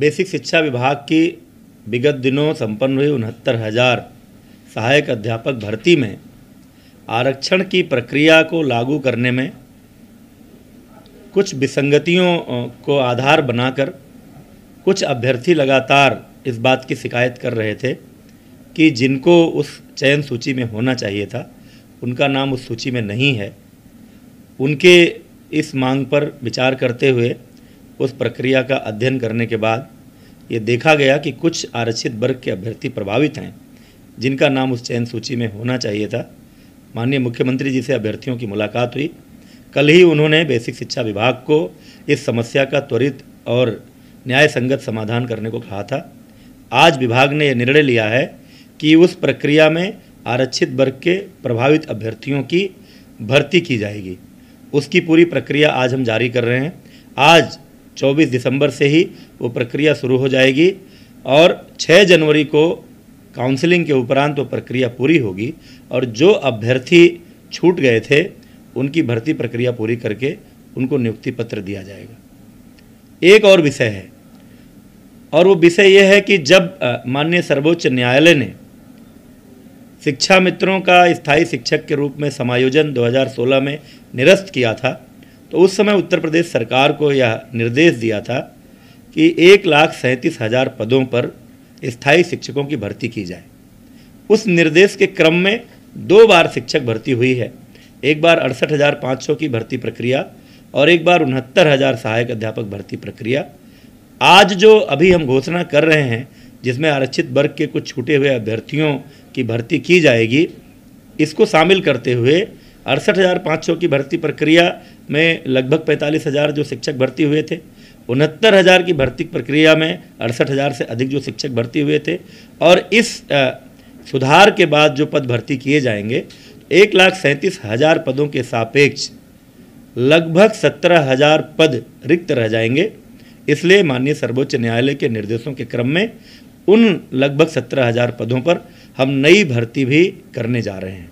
basic शिक्षा विभाग की विगत दिनों संपन्न हुई उनहत्तर हज़ार सहायक अध्यापक भर्ती में आरक्षण की प्रक्रिया को लागू करने में कुछ विसंगतियों को आधार बनाकर कुछ अभ्यर्थी लगातार इस बात की शिकायत कर रहे थे कि जिनको उस चयन सूची में होना चाहिए था उनका नाम उस सूची में नहीं है उनके इस मांग पर विचार करते हुए उस प्रक्रिया का अध्ययन करने के बाद ये देखा गया कि कुछ आरक्षित वर्ग के अभ्यर्थी प्रभावित हैं जिनका नाम उस चयन सूची में होना चाहिए था माननीय मुख्यमंत्री जी से अभ्यर्थियों की मुलाकात हुई कल ही उन्होंने बेसिक शिक्षा विभाग को इस समस्या का त्वरित और न्याय संगत समाधान करने को कहा था आज विभाग ने यह निर्णय लिया है कि उस प्रक्रिया में आरक्षित वर्ग के प्रभावित अभ्यर्थियों की भर्ती की जाएगी उसकी पूरी प्रक्रिया आज हम जारी कर रहे हैं आज चौबीस दिसंबर से ही वो प्रक्रिया शुरू हो जाएगी और छः जनवरी को काउंसलिंग के उपरांत वो प्रक्रिया पूरी होगी और जो अभ्यर्थी छूट गए थे उनकी भर्ती प्रक्रिया पूरी करके उनको नियुक्ति पत्र दिया जाएगा एक और विषय है और वो विषय यह है कि जब माननीय सर्वोच्च न्यायालय ने शिक्षा मित्रों का स्थायी शिक्षक के रूप में समायोजन 2016 में निरस्त किया था तो उस समय उत्तर प्रदेश सरकार को यह निर्देश दिया था कि एक लाख सैंतीस हज़ार पदों पर स्थायी शिक्षकों की भर्ती की जाए उस निर्देश के क्रम में दो बार शिक्षक भर्ती हुई है एक बार अड़सठ हज़ार पाँच सौ की भर्ती प्रक्रिया और एक बार उनहत्तर हज़ार सहायक अध्यापक भर्ती प्रक्रिया आज जो अभी हम घोषणा कर रहे हैं जिसमें आरक्षित वर्ग के कुछ छूटे हुए अभ्यर्थियों की भर्ती की जाएगी इसको शामिल करते हुए अड़सठ हज़ार पाँच सौ की भर्ती प्रक्रिया में लगभग पैंतालीस हज़ार जो शिक्षक भर्ती हुए थे उनहत्तर हज़ार की भर्ती प्रक्रिया में अड़सठ हज़ार से अधिक जो शिक्षक भर्ती हुए थे और इस सुधार के बाद जो पद भर्ती किए जाएंगे एक लाख सैंतीस हज़ार पदों के सापेक्ष लगभग सत्रह हज़ार पद रिक्त रह जाएंगे इसलिए माननीय सर्वोच्च न्यायालय के निर्देशों के क्रम में उन लगभग सत्रह हज़ार पदों पर हम नई भर्ती भी करने जा रहे हैं